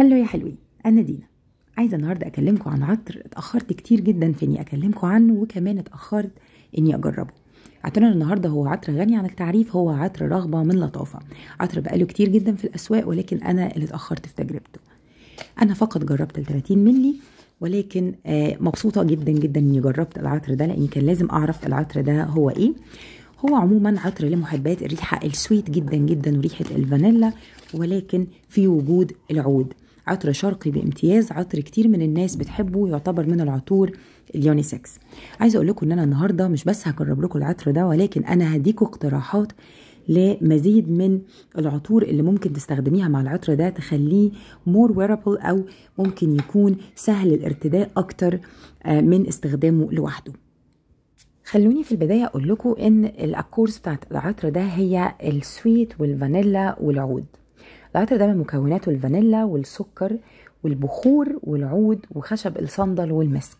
هلو يا حلوين انا دينا عايزه النهارده اكلمكم عن عطر اتاخرت كتير جدا في اني اكلمكم عنه وكمان اتاخرت اني اجربه عطرنا النهارده هو عطر غني عن التعريف هو عطر رغبه من لطافه عطر بقاله كتير جدا في الاسواق ولكن انا اللي اتاخرت في تجربته انا فقط جربت ال 30 مللي ولكن آه، مبسوطه جدا جدا اني جربت العطر ده لان كان لازم اعرف العطر ده هو ايه هو عموما عطر لمحبات الريحه السويت جدا جدا وريحه الفانيلا ولكن في وجود العود عطر شرقي بامتياز عطر كتير من الناس بتحبه يعتبر من العطور اليونيسكس عايزه اقول لكم ان انا النهارده مش بس هجرب لكم العطر ده ولكن انا هديكم اقتراحات لمزيد من العطور اللي ممكن تستخدميها مع العطر ده تخليه مور ويرابل او ممكن يكون سهل الارتداء اكتر آه، من استخدامه لوحده خلوني في البداية أقول لكم إن الأكورس بتاعت العطر ده هي السويت والفانيلا والعود العطر ده من مكوناته الفانيلا والسكر والبخور والعود وخشب الصندل والمسك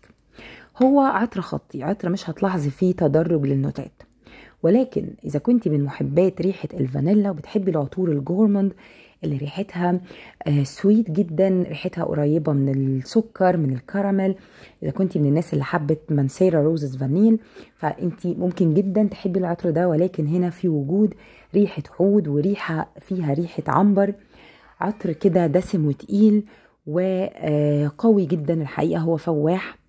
هو عطر خطي عطر مش هتلاحظي فيه تدرج للنوتات ولكن إذا كنت من محبات ريحة الفانيلا وبتحبي العطور الجورموند اللي ريحتها سويت آه، جدا ريحتها قريبه من السكر من الكراميل اذا كنت من الناس اللي حبت مانسيرا روزز فانيل فانت ممكن جدا تحبي العطر ده ولكن هنا في وجود ريحه عود وريحه فيها ريحه عنبر عطر كده دسم وتقيل وقوي آه، جدا الحقيقه هو فواح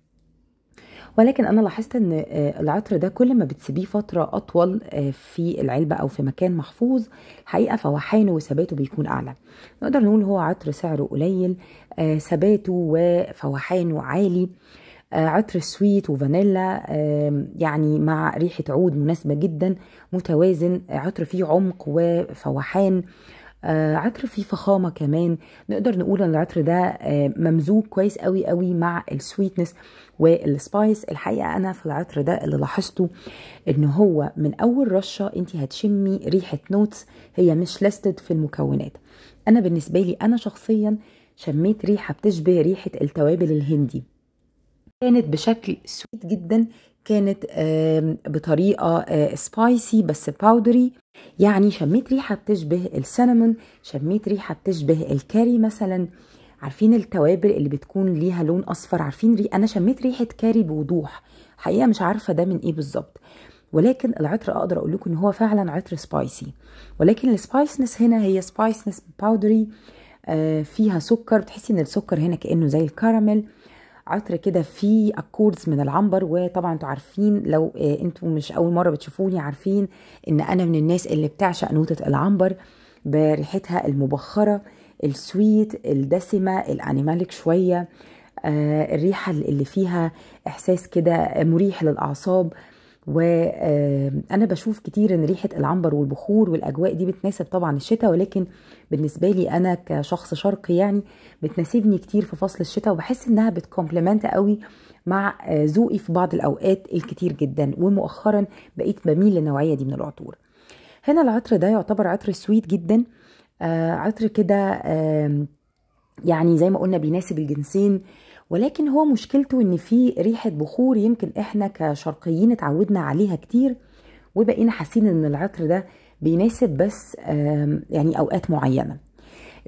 ولكن انا لاحظت ان آه، العطر ده كل ما بتسيبيه فتره اطول آه، في العلبه او في مكان محفوظ حقيقه فوحانه وثباته بيكون اعلى نقدر نقول هو عطر سعره قليل آه، ثباته وفوحانه عالي عطر سويت وفانيلا يعني مع ريحه عود مناسبه جدا متوازن عطر فيه عمق وفوحان آه، عطر فيه فخامه كمان نقدر نقول ان العطر ده آه، ممزوج كويس قوي قوي مع السويتنس والسبايس الحقيقه انا في العطر ده اللي لاحظته ان هو من اول رشه انت هتشمي ريحه نوتس هي مش لستد في المكونات انا بالنسبه لي انا شخصيا شميت ريحه بتشبه ريحه التوابل الهندي كانت بشكل سويت جدا كانت بطريقه سبايسي آه، بس باودري يعني شميت ريحة بتشبه السينامون شميت ريحة بتشبه الكاري مثلا عارفين التوابل اللي بتكون ليها لون اصفر عارفين ري... انا شميت ريحه كاري بوضوح حقيقه مش عارفه ده من ايه بالظبط ولكن العطر اقدر اقول لكم ان هو فعلا عطر سبايسي ولكن السبايسنس هنا هي سبايسنس باودري آه فيها سكر بتحسي ان السكر هنا كانه زي الكراميل عطر كده فيه اكوردز من العنبر وطبعا انتوا عارفين لو آه، انتوا مش اول مره بتشوفوني عارفين ان انا من الناس اللي بتعشق نوتة العنبر بريحتها المبخره السويت الدسمه الانيماليك شويه آه، الريحه اللي فيها احساس كده مريح للاعصاب وانا بشوف كتير ان ريحه العنبر والبخور والاجواء دي بتناسب طبعا الشتاء ولكن بالنسبه لي انا كشخص شرقي يعني بتناسبني كتير في فصل الشتاء وبحس انها بتكومبلمنت قوي مع آه، ذوقي في بعض الاوقات الكتير جدا ومؤخرا بقيت بميل للنوعيه دي من العطور هنا العطر ده يعتبر عطر سويت جدا آه، عطر كده يعني زي ما قلنا بيناسب الجنسين ولكن هو مشكلته ان في ريحه بخور يمكن احنا كشرقيين اتعودنا عليها كتير وبقينا حاسين ان العطر ده بيناسب بس يعني اوقات معينه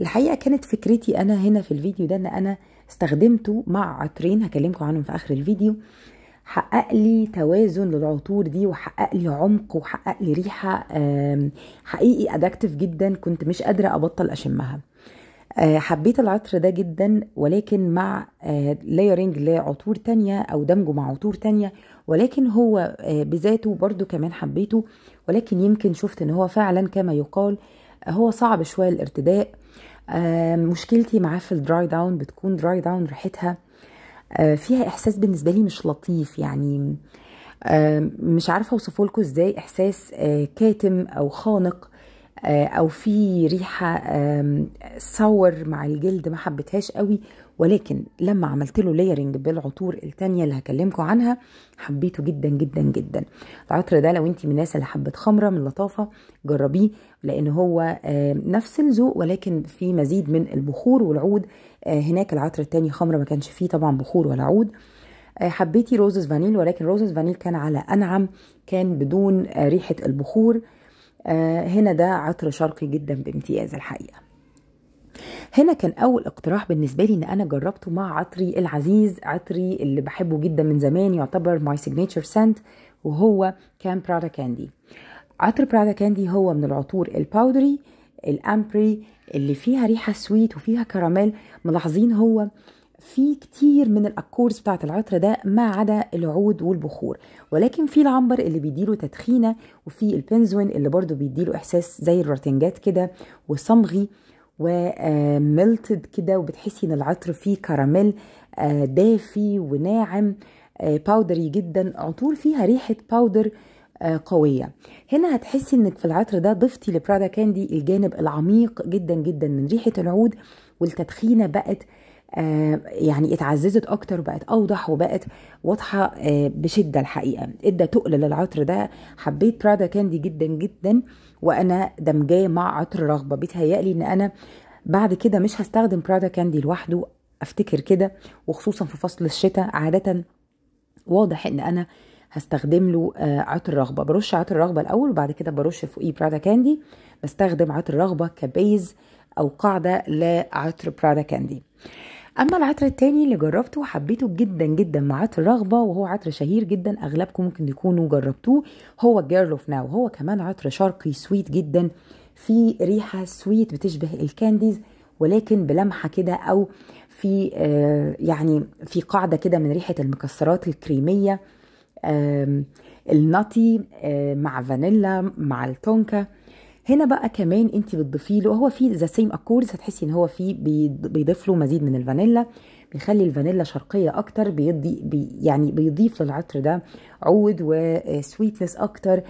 الحقيقه كانت فكرتي انا هنا في الفيديو ده ان انا استخدمته مع عطرين هكلمكم عنهم في اخر الفيديو حقق لي توازن للعطور دي وحقق لي عمق وحقق لي ريحه حقيقي ادكتف جدا كنت مش قادره ابطل اشمها آه، حبيت العطر ده جدا ولكن مع آه، لايرنج لعطور تانية او دمجه مع عطور تانية ولكن هو آه، بذاته برضو كمان حبيته ولكن يمكن شفت ان هو فعلا كما يقال هو صعب شوية الارتداء مشكلتي معاه في الدراي داون بتكون دراي داون ريحتها فيها احساس بالنسبة لي مش لطيف يعني مش عارفة اوصفه لكم ازاي احساس كاتم او خانق آه، او في ريحه صور مع الجلد ما حبيتهاش قوي ولكن لما عملت له ليرنج بالعطور التانية اللي هكلمكم عنها حبيته جدا جدا جدا العطر ده لو انت من الناس اللي حبت خمره من لطافه جربيه لان هو نفس الذوق ولكن في مزيد من البخور والعود آه، هناك العطر التاني خمره ما كانش فيه طبعا بخور ولا عود آه، حبيتي روزز فانيل ولكن روزز فانيل كان على انعم كان بدون ريحه البخور آه، هنا ده عطر شرقي جدا بامتياز الحقيقه هنا كان اول اقتراح بالنسبه لي ان انا جربته مع عطري العزيز عطري اللي بحبه جدا من زمان يعتبر ماي سيجنتشر سنت وهو كان برادا كاندي عطر برادا كاندي هو من العطور الباودري الامبري اللي فيها ريحه سويت وفيها كراميل ملاحظين هو في كتير من الاكورز بتاعت العطر ده ما عدا العود والبخور ولكن في العنبر اللي بيديله تدخينه وفي البنزوين اللي برضو بيديله احساس زي الرتنجات كده وصمغي وملتد آه، كده وبتحسي ان العطر فيه كراميل آه، دافي وناعم باودري آه، جدا عطور فيها ريحه باودر قوية هنا هتحسي انك في العطر ده ضفتي لبرادا كاندي الجانب العميق جدا جدا من ريحة العود والتدخينة بقت آه، يعني اتعززت اكتر وبقت اوضح وبقت واضحه آه، بشده الحقيقه ادى تقل للعطر ده حبيت برادا كاندي جدا جدا وانا دمجاه مع عطر رغبه بيتهيألي ان انا بعد كده مش هستخدم برادا كاندي لوحده افتكر كده وخصوصا في فصل الشتاء عاده واضح ان انا هستخدم له آه، عطر رغبه برش عطر رغبه الاول وبعد كده برش فوقيه برادا كاندي بستخدم عطر رغبه كبيز او قاعده لعطر برادا كاندي اما العطر التاني اللي جربته وحبيته جدا جدا مع عطر رغبه وهو عطر شهير جدا اغلبكم ممكن تكونوا جربتوه هو اوف ناو هو كمان عطر شرقي سويت جدا في ريحه سويت بتشبه الكانديز ولكن بلمحه كده او في آه يعني في قاعده كده من ريحه المكسرات الكريميه آه النطي آه مع فانيلا مع التونكا هنا بقى كمان انت بتضيفي له هو فيه ذا سيم اكوردز هتحسي ان هو فيه بيضيف له مزيد من الفانيلا بيخلي الفانيلا شرقيه اكتر بيدي بي يعني بيضيف للعطر ده عود وسويتنس آه، اكتر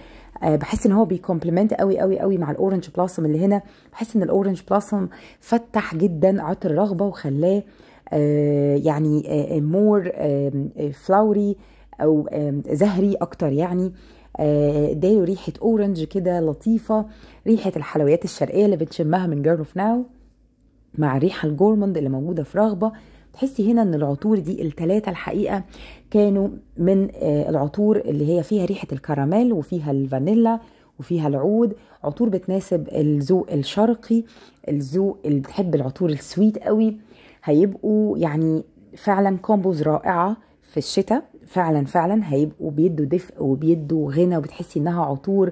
آه، بحس ان هو بيكومبلمنت قوي قوي قوي مع الاورنج بلاسم اللي هنا بحس ان الاورنج بلاسم فتح جدا عطر رغبه وخلاه آه، يعني مور فلاوري او زهري اكتر يعني اداله آه، ريحه اورنج كده لطيفه ريحه الحلويات الشرقيه اللي بتشمها من جيرل اوف ناو مع الريحه الجورموند اللي موجوده في رغبه تحسي هنا ان العطور دي الثلاثه الحقيقه كانوا من آه، العطور اللي هي فيها ريحه الكراميل وفيها الفانيلا وفيها العود عطور بتناسب الذوق الشرقي الذوق اللي بتحب العطور السويت قوي هيبقوا يعني فعلا كومبوز رائعه في الشتاء فعلا فعلا هيبقوا بيدوا دفء وبيدوا غنى وبتحسي انها عطور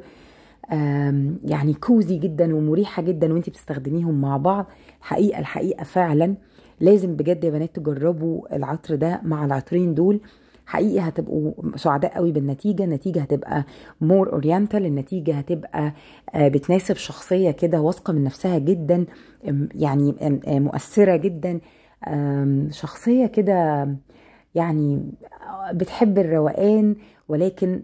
يعني كوزي جدا ومريحه جدا وانت بتستخدميهم مع بعض الحقيقه الحقيقه فعلا لازم بجد يا بنات تجربوا العطر ده مع العطرين دول حقيقي هتبقوا سعداء قوي بالنتيجة النتيجة هتبقى مور اورينتال النتيجة هتبقى آه، بتناسب شخصية كده واثقة من نفسها جدا يعني مؤثرة جدا شخصية كده يعني بتحب الروقان ولكن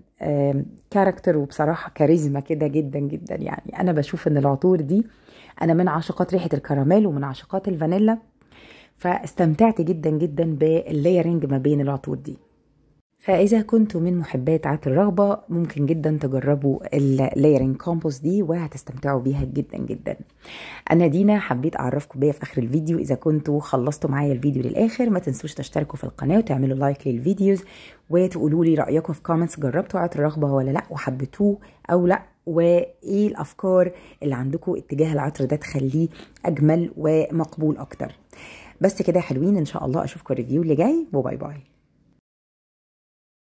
كاركتر وبصراحة كاريزما كده جدا جدا يعني أنا بشوف إن العطور دي أنا من عشقات ريحة الكراميل ومن عشقات الفانيلا فاستمتعت جدا جدا باللايرنج ما بين العطور دي فإذا كنتوا من محبات عات الرغبة ممكن جدا تجربوا الليرين كومبوس دي وهتستمتعوا بيها جدا جدا أنا دينا حبيت أعرفكم بيها في آخر الفيديو إذا كنتوا خلصتوا معايا الفيديو للآخر ما تنسوش تشتركوا في القناة وتعملوا لايك للفيديوز وتقولوا لي رأيكم في كومنتس جربتوا عات الرغبة ولا لأ وحبيتوه أو لأ وايه الافكار اللي عندكم اتجاه العطر ده تخليه اجمل ومقبول اكتر بس كده حلوين ان شاء الله اشوفكم الريفيو اللي جاي وباي باي